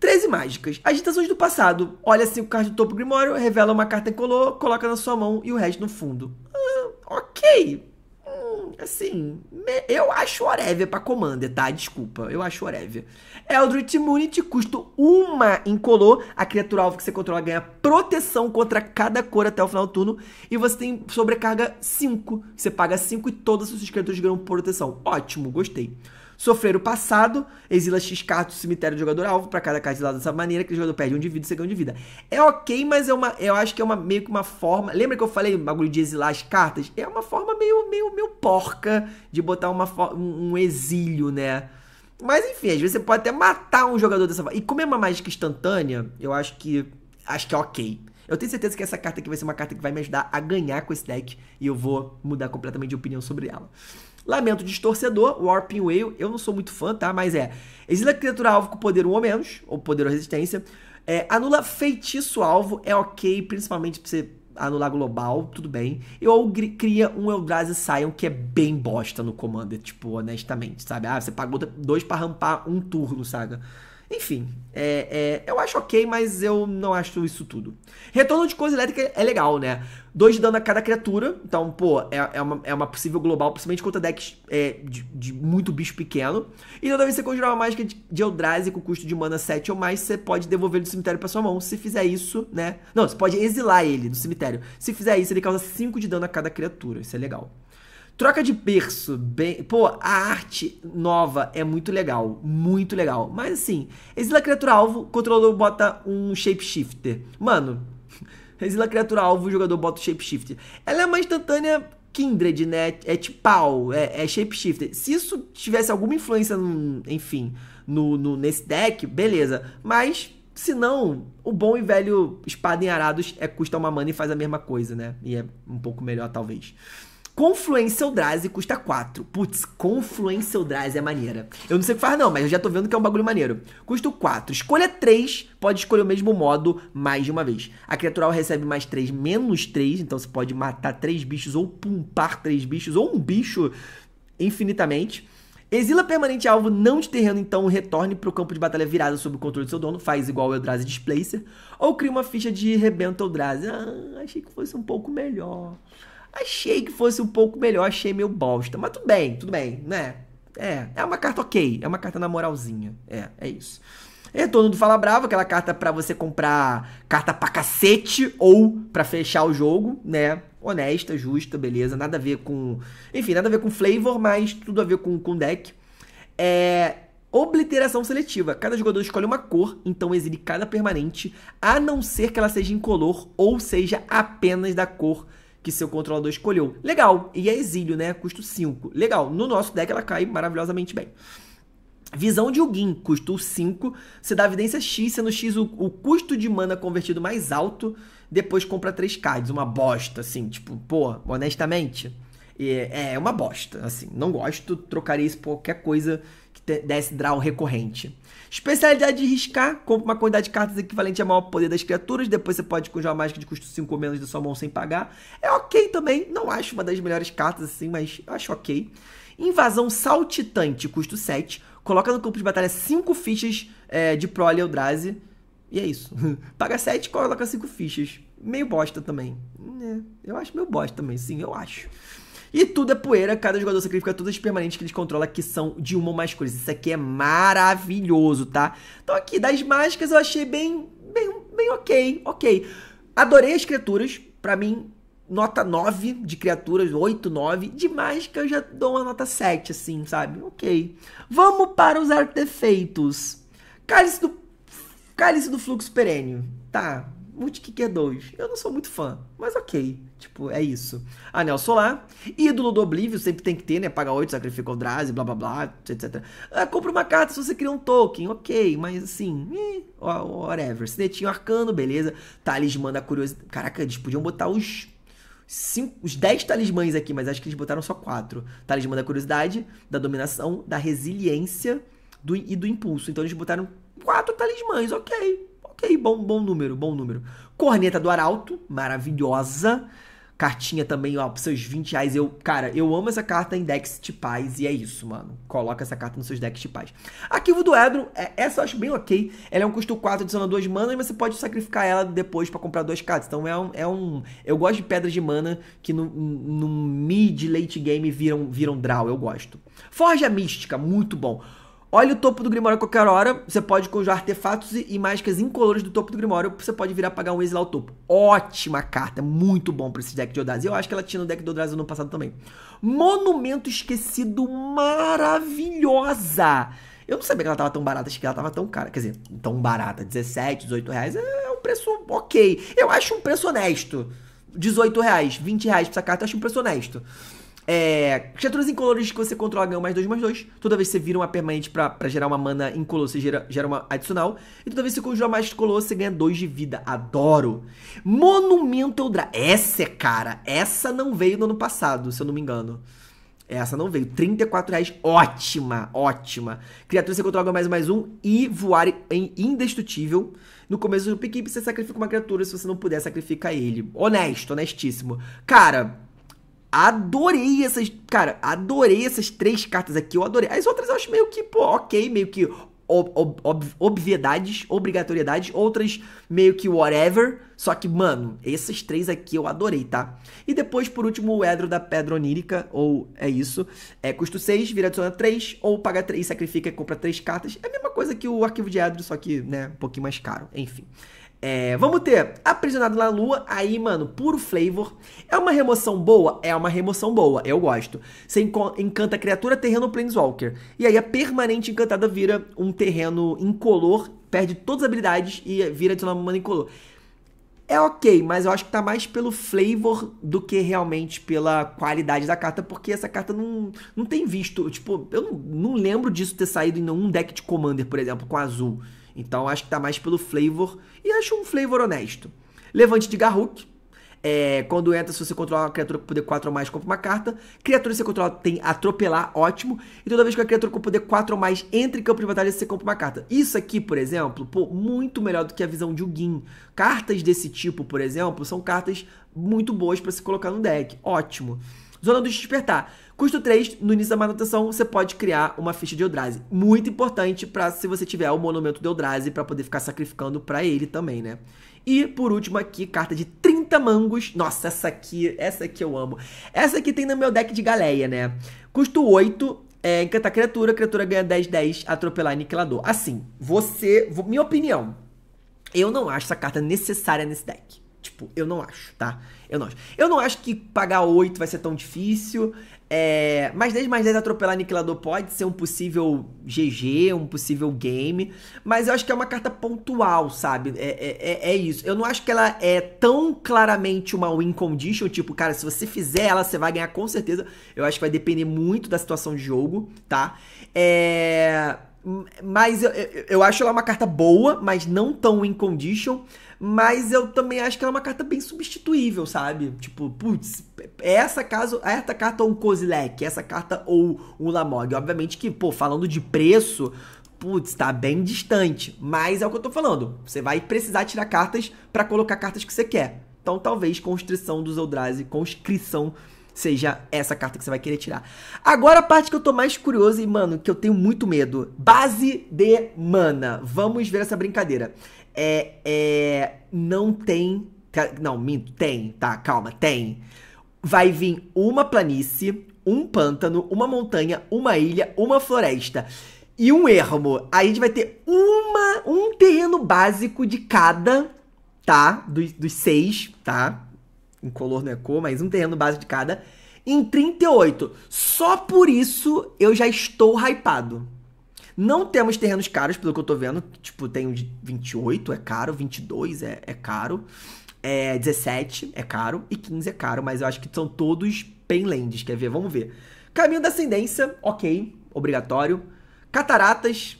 13 mágicas. Agitações do passado. Olha o card do topo do grimório, revela uma carta incolor, coloca na sua mão e o resto no fundo ok. Hum, assim, eu acho Orevia pra Commander, tá? Desculpa, eu acho Orevia. Eldritch Immunity custa uma incolor. A criatura alvo que você controla ganha proteção contra cada cor até o final do turno. E você tem sobrecarga 5. Você paga 5 e todas as suas criaturas ganham proteção. Ótimo, gostei. Sofrer o passado, exila X cartas do cemitério do jogador-alvo para cada carta exilada dessa maneira, que o jogador perde um de vida e você ganha um de vida. É ok, mas é uma, eu acho que é uma, meio que uma forma... Lembra que eu falei bagulho de exilar as cartas? É uma forma meio, meio, meio porca de botar uma, um exílio, né? Mas enfim, às vezes você pode até matar um jogador dessa forma. E como é uma mágica instantânea, eu acho que. Acho que é ok. Eu tenho certeza que essa carta aqui vai ser uma carta que vai me ajudar a ganhar com esse deck. E eu vou mudar completamente de opinião sobre ela. Lamento Distorcedor, Warping Whale, eu não sou muito fã, tá? Mas é. Exila é criatura alvo com poder 1 ou menos, ou poder ou resistência. É, anula feitiço alvo, é ok, principalmente pra você anular global, tudo bem. E ou cria um Eldrazi Scion que é bem bosta no Commander, tipo, honestamente, sabe? Ah, você pagou dois pra rampar um turno, saga? Enfim, é, é, eu acho ok, mas eu não acho isso tudo. Retorno de coisa elétrica é legal, né? Dois de dano a cada criatura. Então, pô, é, é, uma, é uma possível global, principalmente contra decks é, de, de, muito bicho pequeno. E toda vez que você conjurar uma mágica de, de Eldrazi com custo de mana 7 ou mais, você pode devolver do cemitério pra sua mão. Se fizer isso, né? Não, você pode exilar ele do cemitério. Se fizer isso, ele causa 5 de dano a cada criatura. Isso é legal. Troca de berço, bem... pô, a arte nova é muito legal, muito legal. Mas assim, exila criatura alvo, controlador bota um shapeshifter. Mano, (laughs) exila criatura alvo, o jogador bota o shapeshifter. Ela é uma instantânea Kindred, né? É tipo pau, é, é shapeshifter. Se isso tivesse alguma influência, no, enfim, no, no, nesse deck, beleza. Mas, se não, o bom e velho espada em arados é custa uma mana e faz a mesma coisa, né? E é um pouco melhor, talvez. Confluência Eldrazi custa 4. Putz, Confluência Eldrazi é maneira. Eu não sei o que faz não, mas eu já tô vendo que é um bagulho maneiro. Custa 4. Escolha 3, pode escolher o mesmo modo mais de uma vez. A criatura recebe mais 3, menos 3, então você pode matar 3 bichos ou pumpar 3 bichos ou um bicho infinitamente. Exila permanente alvo não de terreno, então retorne para o campo de batalha virada sob o controle do seu dono, faz igual o Eldrazi Displacer, ou cria uma ficha de rebenta Eldrazi. Ah, achei que fosse um pouco melhor. Achei que fosse um pouco melhor, achei meio bosta. Mas tudo bem, tudo bem, né? É, é uma carta ok, é uma carta na moralzinha. É, é isso. Retorno do Fala Bravo, aquela carta para você comprar carta pra cacete ou para fechar o jogo, né? Honesta, justa, beleza. Nada a ver com. Enfim, nada a ver com flavor, mas tudo a ver com, com deck. É. Obliteração seletiva. Cada jogador escolhe uma cor, então exile cada permanente, a não ser que ela seja incolor ou seja apenas da cor que seu controlador escolheu. Legal, e é exílio, né? Custo 5. Legal, no nosso deck ela cai maravilhosamente bem. Visão de Ugin, custo 5. Você dá evidência X, sendo X o, o, custo de mana convertido mais alto. Depois compra 3 cards. Uma bosta, assim. Tipo, pô, honestamente. É, é uma bosta, assim. Não gosto. Trocaria isso por qualquer coisa que desse draw recorrente. Especialidade de riscar, compra uma quantidade de cartas equivalente ao maior poder das criaturas, depois você pode conjurar mágica de custo 5 ou menos da sua mão sem pagar. É ok também, não acho uma das melhores cartas assim, mas acho ok. Invasão saltitante, custo 7, coloca no campo de batalha 5 fichas é, de Prole Eldrazi, e é isso. (laughs) Paga 7, coloca 5 fichas. Meio bosta também. É, eu acho meio bosta também, sim, eu acho. E tudo é poeira, cada jogador sacrifica todas as permanentes que eles controlam, que são de uma ou mais cores. Isso aqui é maravilhoso, tá? Então aqui, das mágicas eu achei bem, bem, bem ok, ok. Adorei as criaturas, pra mim, nota 9 de criaturas, 8, 9. De mágica eu já dou uma nota 7, assim, sabe? Ok. Vamos para os artefeitos. Cálice do, Cálice do Fluxo Perênio, tá? Multikicker 2. É Eu não sou muito fã, mas ok. Tipo, é isso. Anel ah, Solar. Ídolo do Oblivion, sempre tem que ter, né? Paga 8, sacrifica o Drazi, blá blá blá, etc. Ah, compra uma carta se você cria um token, ok. Mas assim, eh, whatever. Cinetinho arcano, beleza. Talismã da curiosidade. Caraca, eles podiam botar os. Cinco, os 10 talismãs aqui, mas acho que eles botaram só 4. Talismã da curiosidade, da dominação, da resiliência do, e do impulso. Então eles botaram quatro talismãs, ok. Ok, bom, bom número, bom número. Corneta do Arauto, maravilhosa. Cartinha também, ó, pros seus 20 reais. Eu, cara, eu amo essa carta em decks de paz e é isso, mano. Coloca essa carta nos seus decks de paz. Arquivo do Edro, é, essa eu acho bem ok. Ela é um custo 4, adiciona 2 manas, mas você pode sacrificar ela depois para comprar duas cartas. Então é um, é um. Eu gosto de pedras de mana que no, no mid late game viram, viram draw, eu gosto. Forja Mística, muito bom. Olha o topo do Grimório a qualquer hora, você pode conjurar artefatos e mágicas incolores do topo do Grimório, você pode virar pagar um exilar ao topo. Ótima carta, muito bom para esse deck de Odrazi. Eu acho que ela tinha no deck de Odrazi no passado também. Monumento Esquecido, maravilhosa! Eu não sabia que ela tava tão barata, que ela tava tão cara. Quer dizer, tão barata, 17, 18 reais, é, é um preço ok. Eu acho um preço honesto. 18 reais, 20 reais pra essa carta, eu acho um preço honesto. É, criaturas incolores que você controla ganham mais 2, mais 2. Toda vez que você vira uma permanente pra, pra gerar uma mana incolor, você gera, gera uma adicional. E toda vez que você conjura mais color, você ganha 2 de vida. Adoro! Monumental Dragon. Essa é cara. Essa não veio no ano passado, se eu não me engano. Essa não veio. 34 reais. Ótima, ótima. Criatura você controla mais mais um e voar em indestrutível. No começo do pick você sacrifica uma criatura se você não puder sacrifica ele. Honesto, honestíssimo. Cara, Adorei essas. Cara, adorei essas três cartas aqui. Eu adorei. As outras eu acho meio que, pô, ok, meio que ob, ob, obviedades, obrigatoriedades, outras meio que whatever. Só que, mano, essas três aqui eu adorei, tá? E depois, por último, o Edro da Pedra Onírica, ou é isso. É custo 6, vira adiciona 3, ou paga 3, sacrifica e compra 3 cartas. É a mesma coisa que o arquivo de Edro, só que, né, um pouquinho mais caro. Enfim. É, vamos ter Aprisionado na Lua, aí, mano, puro flavor. É uma remoção boa? É uma remoção boa, eu gosto. Você encanta criatura, terreno, planeswalker. E aí a permanente encantada vira um terreno incolor, perde todas as habilidades e vira de uma incolor. É ok, mas eu acho que tá mais pelo flavor do que realmente pela qualidade da carta, porque essa carta não, não tem visto. Tipo, eu não, não lembro disso ter saído em nenhum deck de Commander, por exemplo, com azul. Então acho que tá mais pelo flavor. E acho um flavor honesto. Levante de Garruk. É, quando entra, se você controlar uma criatura com poder 4 ou mais, compra uma carta. Criatura que você controla tem atropelar, ótimo. E toda vez que a criatura com poder 4 ou mais entra em campo de batalha, você compra uma carta. Isso aqui, por exemplo, pô, muito melhor do que a visão de Ugin. Cartas desse tipo, por exemplo, são cartas muito boas para se colocar no deck. Ótimo. Zona do despertar. Custo 3, no início da manutenção, você pode criar uma ficha de Eldrazi. Muito importante para se você tiver o monumento de Eldrazi para poder ficar sacrificando para ele também, né? E por último aqui, carta de 30 mangos. Nossa, essa aqui, essa aqui eu amo. Essa aqui tem no meu deck de galeia, né? Custo 8, é, criatura, criatura ganha 10, 10, atropelar aniquilador. Assim, você, minha opinião, eu não acho essa carta necessária nesse deck. Tipo, eu não acho, tá? Eu não acho. Eu não acho que pagar 8 vai ser tão difícil. É... Mas 10 mais 10 atropelar Aniquilador pode ser um possível GG, um possível game. Mas eu acho que é uma carta pontual, sabe? É, é, é, é isso. Eu não acho que ela é tão claramente uma win condition. Tipo, cara, se você fizer ela, você vai ganhar com certeza. Eu acho que vai depender muito da situação de jogo, tá? É mas eu, eu, eu, acho ela uma carta boa, mas não tão in condition. Mas eu também acho que ela é uma carta bem substituível, sabe? Tipo, putz, essa, caso, essa carta ou um Kozilek, essa carta ou um Lamog. Obviamente que, pô, falando de preço, putz, tá bem distante. Mas é o que eu tô falando. Você vai precisar tirar cartas para colocar cartas que você quer. Então talvez Constrição dos Eldrazi, Conscrição seja essa carta que você vai querer tirar. Agora a parte que eu tô mais curioso e, mano, que eu tenho muito medo. Base de mana. Vamos ver essa brincadeira é, é não tem. Não, minto, tem, tá? Calma, tem. Vai vir uma planície, um pântano, uma montanha, uma ilha, uma floresta e um ermo. Aí a gente vai ter uma, um terreno básico de cada, tá? Dos, dos seis, tá? Um não é cor, mas um terreno básico de cada. Em 38. Só por isso eu já estou hypado. Não temos terrenos caros, pelo que eu tô vendo. Tipo, tem um de 28, é caro. 22 é, é caro. É 17 é caro. E 15 é caro. Mas eu acho que são todos penlands. Quer ver? Vamos ver. Caminho da Ascendência, ok. Obrigatório. Cataratas,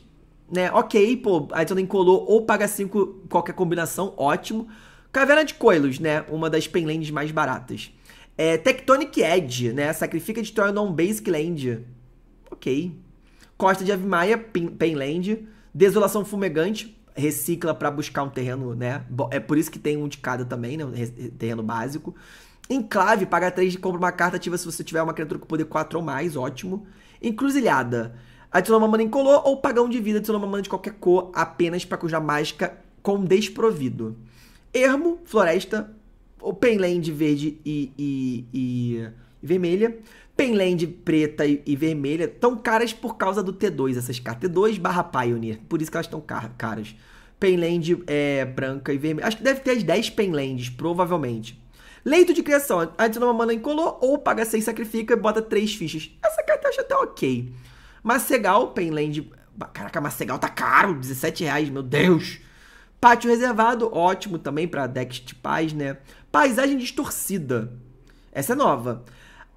né? Ok, pô. aí não encolou ou paga 5, qualquer combinação, ótimo. Caverna de Coelhos, né? Uma das penlands mais baratas. É, Tectonic Edge, né? Sacrifica e destrói o non-basic land. Ok. Costa de Avimaia, Penland, Desolação Fumegante, recicla para buscar um terreno, né? É por isso que tem um de cada também, né? terreno básico. Enclave, paga 3 e compra uma carta ativa se você tiver uma criatura com poder 4 ou mais, ótimo. Encruzilhada, adiciona uma mana incolor ou pagão um de vida, adiciona uma mana de qualquer cor, apenas para cujar mágica com desprovido. Ermo, floresta, o Penland verde e, e, e vermelha. Penland preta e, e, vermelha tão caras por causa do T2, essas cartas. T2 barra Pioneer, por isso que elas estão car caras. Penland é, branca e vermelha. Acho que deve ter as 10 Penlands, provavelmente. Leito de criação, adiciona uma mana incolor ou paga 6, sacrifica e bota 3 fichas. Essa carta eu acho até ok. Macegal, Penland... Caraca, Macegal tá caro, 17 reais, meu Deus! Pátio reservado, ótimo também para decks de paz, né? Paisagem distorcida. Essa é nova.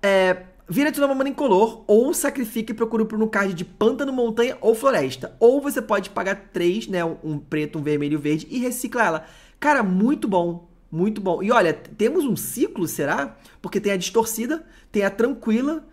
É, Vira de uma mana color ou sacrifique e procure por um card de pântano, montanha ou floresta. Ou você pode pagar três, né? Um preto, um vermelho e um verde, e recicla ela. Cara, muito bom. Muito bom. E olha, temos um ciclo, será? Porque tem a distorcida, tem a tranquila.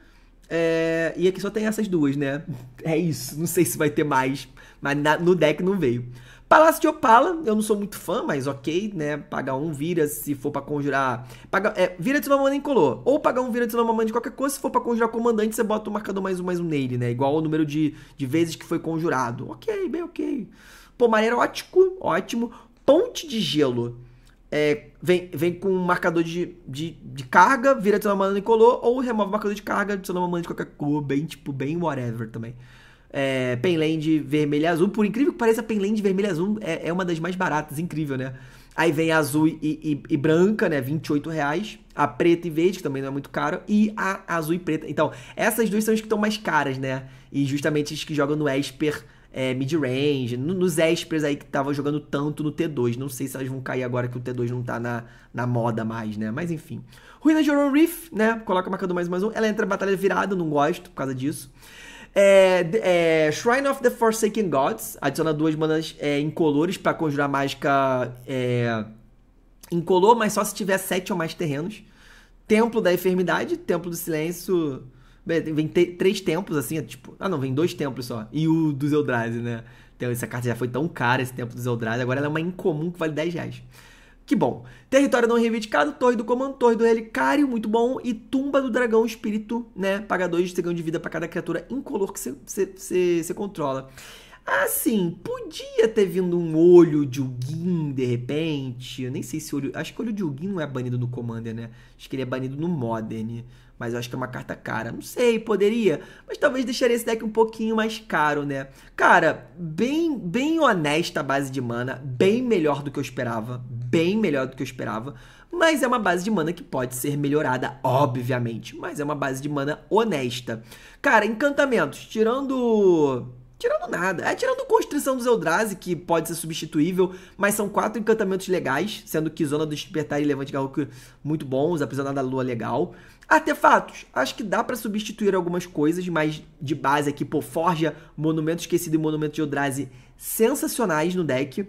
É... E aqui só tem essas duas, né? (laughs) É isso. Não sei se vai ter mais. Mas na... no deck não veio. Palácio de Opala, eu não sou muito fã, mas ok, né? Pagar um vira se for para conjurar. Pagar, é, vira de Mamãe incolor. Ou pagar um vira de Mamãe de qualquer coisa, se for para conjurar comandante, você bota o um marcador mais um mais um nele, né? Igual o número de, de vezes que foi conjurado. Ok, bem ok. Pomar erótico, ótimo. Ponte de gelo. É, vem, vem com um marcador de, de, de carga, vira de Mamãe incolor, ou remove o marcador de carga de Mamãe de qualquer cor, bem, tipo, bem whatever também é, Penland vermelho e azul. Por incrível que pareça, Penland vermelho e azul é, é uma das mais baratas, incrível, né? Aí vem azul e, e, e, branca, né? 28 reais. A preta e verde, que também não é muito caro. E a azul e preta. Então, essas duas são as que estão mais caras, né? E justamente as que jogam no Esper é, mid-range. No, nos Espers aí que estavam jogando tanto no T2. Não sei se elas vão cair agora que o T2 não tá na, na moda mais, né? Mas enfim. Ruína de Oron Reef, né? Coloca a marca mais mais um. Ela entra na batalha virada, não gosto por causa disso. É, é, Shrine of the Forsaken Gods adiciona duas manas é, incolores para conjurar mágica é, incolor, mas só se tiver sete ou mais terrenos. Templo da Enfermidade, Templo do Silêncio. Vem três templos, assim, é, tipo. Ah, não, vem dois templos só. E o dos Eldrazi, né? Então, essa carta já foi tão cara, esse Templo dos Eldrazi. Agora ela é uma incomum que vale 10 reais. Que bom. Território não reivindicado, Torre do Comando, Torre do Relicário, muito bom. E Tumba do Dragão, Espírito, né? Paga dois dragão de vida para cada criatura incolor que você controla. Assim, podia ter vindo um olho de Ugin de repente. Eu nem sei se olho. Acho que olho de Ugin não é banido no Commander, né? Acho que ele é banido no Modern. Mas eu acho que é uma carta cara. Não sei, poderia. Mas talvez deixaria esse deck um pouquinho mais caro, né? Cara, bem, bem honesta a base de mana. Bem melhor do que eu esperava bem melhor do que eu esperava. Mas é uma base de mana que pode ser melhorada, obviamente. Mas é uma base de mana honesta. Cara, encantamentos. Tirando. Tirando nada. É tirando Constrição dos Eldrazi, que pode ser substituível, mas são quatro encantamentos legais, sendo que Zona do Despertar e Levante Galo muito bons, Aprisionada da Lua legal. Artefatos, acho que dá para substituir algumas coisas, mas de base aqui, pô, Forja, Monumento Esquecido e Monumento de Eldrazi sensacionais no deck.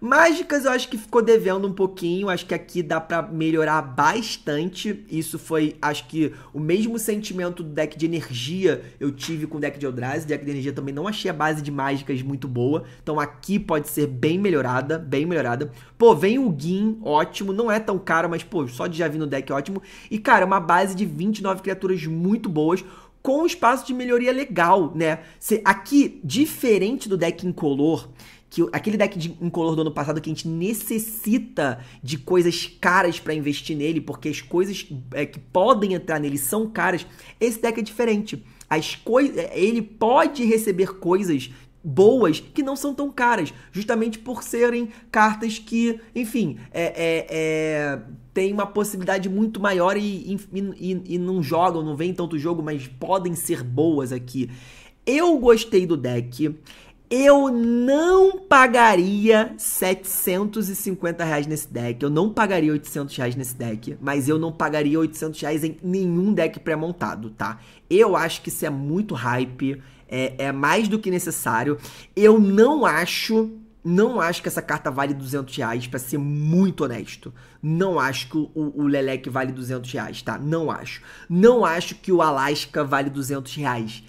Mágicas eu acho que ficou devendo um pouquinho, acho que aqui dá para melhorar bastante. Isso foi, acho que o mesmo sentimento do deck de energia eu tive com o deck de Eldrazi. O deck de energia também não achei a base de mágicas muito boa, então aqui pode ser bem melhorada, bem melhorada. Pô, vem o Gin, ótimo, não é tão caro, mas pô, só de já vir no deck ótimo. E cara, uma base de 29 criaturas muito boas com um espaço de melhoria legal, né? Aqui, diferente do deck incolor, que aquele deck de incolor do ano passado que a gente necessita de coisas caras para investir nele, porque as coisas é, que podem entrar nele são caras, esse deck é diferente. As coisas é, ele pode receber coisas boas que não são tão caras, justamente por serem cartas que, enfim, é, é, é tem uma possibilidade muito maior e, e, e, e não jogam, não vem tanto jogo, mas podem ser boas aqui. Eu gostei do deck. Eu não pagaria 750 reais nesse deck. Eu não pagaria 800 reais nesse deck. Mas eu não pagaria 800 reais em nenhum deck pré-montado, tá? Eu acho que isso é muito hype. É, é mais do que necessário. Eu não acho não acho que essa carta vale 200 reais, pra ser muito honesto. Não acho que o, o Lelec vale 200 reais, tá? Não acho. Não acho que o Alaska vale 200 reais.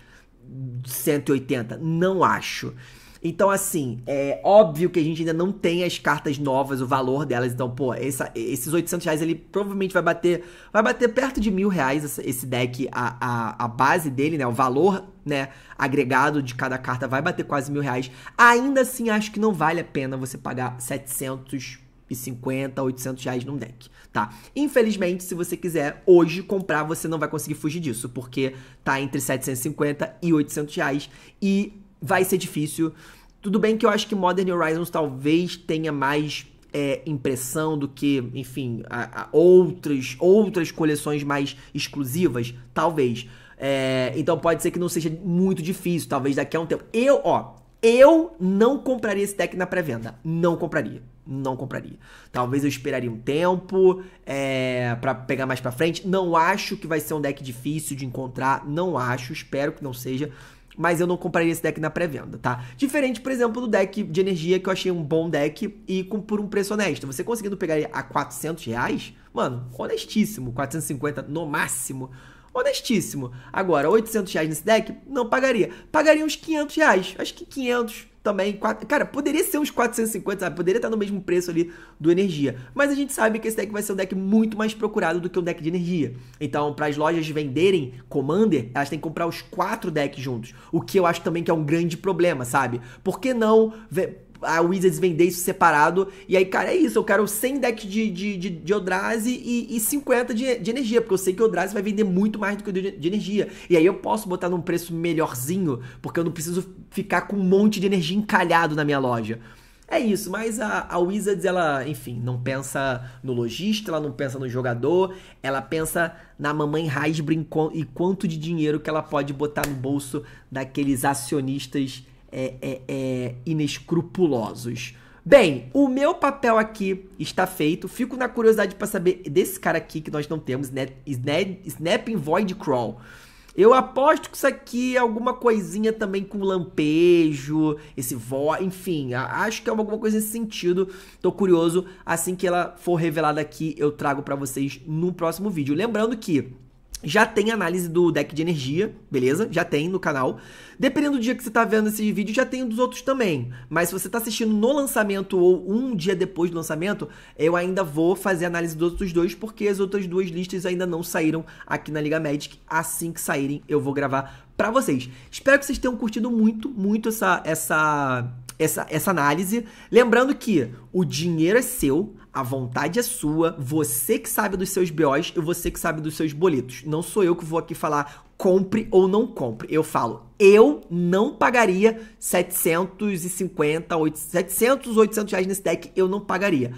180. Não acho. Então, assim, é óbvio que a gente ainda não tem as cartas novas, o valor delas. Então, pô, essa, esses 800 reais ele provavelmente vai bater vai bater perto de mil reais essa, esse deck. A, a, a base dele, né? O valor né, agregado de cada carta vai bater quase mil reais. Ainda assim, acho que não vale a pena você pagar 700 850, 800 reais num deck, tá? Infelizmente, se você quiser hoje comprar, você não vai conseguir fugir disso, porque tá entre 750 e 800 reais e vai ser difícil. Tudo bem que eu acho que Modern Horizons talvez tenha mais é, impressão do que, enfim, a, a outras, outras coleções mais exclusivas, talvez. É, então pode ser que não seja muito difícil, talvez daqui a um tempo. Eu, ó, eu não compraria esse deck na pré-venda. Não compraria não compraria. Talvez eu esperaria um tempo é, para pegar mais para frente. Não acho que vai ser um deck difícil de encontrar, não acho, espero que não seja. Mas eu não compraria esse deck na pré-venda, tá? Diferente, por exemplo, do deck de energia que eu achei um bom deck e com, por um preço honesto. Você conseguindo pegar a 400 reais, mano, honestíssimo. 450 no máximo honestíssimo. Agora, 800 reais nesse deck, não pagaria. Pagaria uns 500 reais. Acho que 500, também. Cara, poderia ser uns 450, sabe? Poderia estar no mesmo preço ali do energia. Mas a gente sabe que esse deck vai ser um deck muito mais procurado do que um deck de energia. Então, para as lojas venderem Commander, elas têm que comprar os quatro decks juntos. O que eu acho também que é um grande problema, sabe? Por que não a Wizards vender isso separado. E aí, cara, é isso. Eu quero 100 decks de, de, de, de e, e 50 de, de energia, porque eu sei que o vai vender muito mais do que o de, de, energia. E aí eu posso botar num preço melhorzinho, porque eu não preciso ficar com um monte de energia encalhado na minha loja. É isso, mas a, a Wizards, ela, enfim, não pensa no lojista, ela não pensa no jogador, ela pensa na mamãe Hasbro e quanto de dinheiro que ela pode botar no bolso daqueles acionistas é, é, é, inescrupulosos. Bem, o meu papel aqui está feito. Fico na curiosidade para saber desse cara aqui que nós não temos, né? Snapping Void Crawl. Eu aposto que isso aqui é alguma coisinha também com lampejo, esse vó, enfim, acho que é alguma coisa nesse sentido. Tô curioso, assim que ela for revelada aqui, eu trago para vocês no próximo vídeo. Lembrando que já tem análise do deck de energia, beleza? Já tem no canal. Dependendo do dia que você está vendo esse vídeo, já tem dos outros também. Mas se você está assistindo no lançamento ou um dia depois do lançamento, eu ainda vou fazer análise dos outros dois, porque as outras duas listas ainda não saíram aqui na Liga Magic. Assim que saírem, eu vou gravar para vocês. Espero que vocês tenham curtido muito, muito essa, essa, essa, essa análise. Lembrando que o dinheiro é seu, a vontade é sua, você que sabe dos seus BOs e você que sabe dos seus boletos. Não sou eu que vou aqui falar compre ou não compre. Eu falo, eu não pagaria 750, 700, 800 reais nesse deck, eu não pagaria.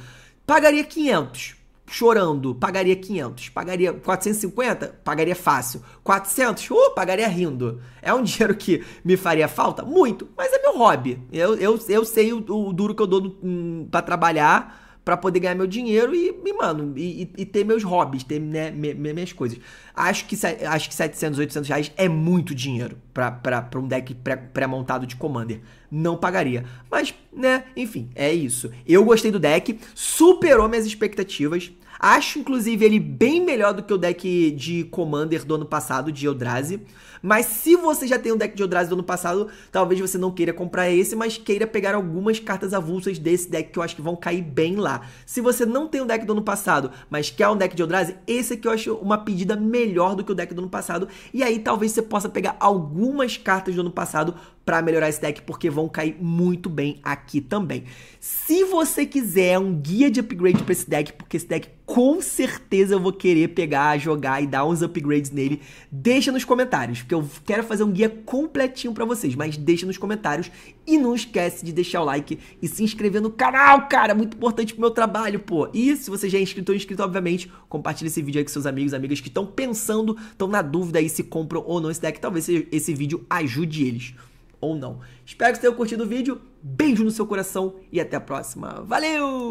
Pagaria 500, chorando, pagaria 500, pagaria 450, pagaria fácil, 400, uh, pagaria rindo. É um (laughs) dinheiro que me faria falta? Muito, mas é meu hobby. Eu, eu, eu sei o, o duro que eu dou hum, para trabalhar, para poder ganhar meu dinheiro e, e mano, e, e, ter meus hobbies, ter né, me, me, minhas coisas. Acho que, acho que 700, 800 reais é muito dinheiro para um deck pré-montado de Commander. Não pagaria. Mas, né, enfim, é isso. Eu gostei do deck, superou minhas expectativas. Acho, inclusive, ele bem melhor do que o deck de Commander do ano passado, de Eldrazi. Mas se você já tem um deck de Eldrazi do ano passado, talvez você não queira comprar esse, mas queira pegar algumas cartas avulsas desse deck que eu acho que vão cair bem lá. Se você não tem um deck do ano passado, mas quer um deck de Eldrazi, esse aqui eu acho uma pedida melhor do que o deck do ano passado. E aí talvez você possa pegar algumas cartas do ano passado para melhorar esse deck, porque vão cair muito bem aqui também. Se você quiser um guia de upgrade para esse deck, porque esse deck com certeza eu vou querer pegar, jogar e dar uns upgrades nele, deixa nos comentários porque eu quero fazer um guia completinho para vocês. Mas deixa nos comentários e não esquece de deixar o like e se inscrever no canal, cara. Muito importante pro meu trabalho, pô. E se você já é inscrito ou inscrito, obviamente, compartilha esse vídeo aí com seus amigos e amigas que estão pensando, estão na dúvida aí se compram ou não esse deck. Talvez esse vídeo ajude eles ou não. Espero que vocês tenham curtido o vídeo. Beijo no seu coração e até a próxima. Valeu!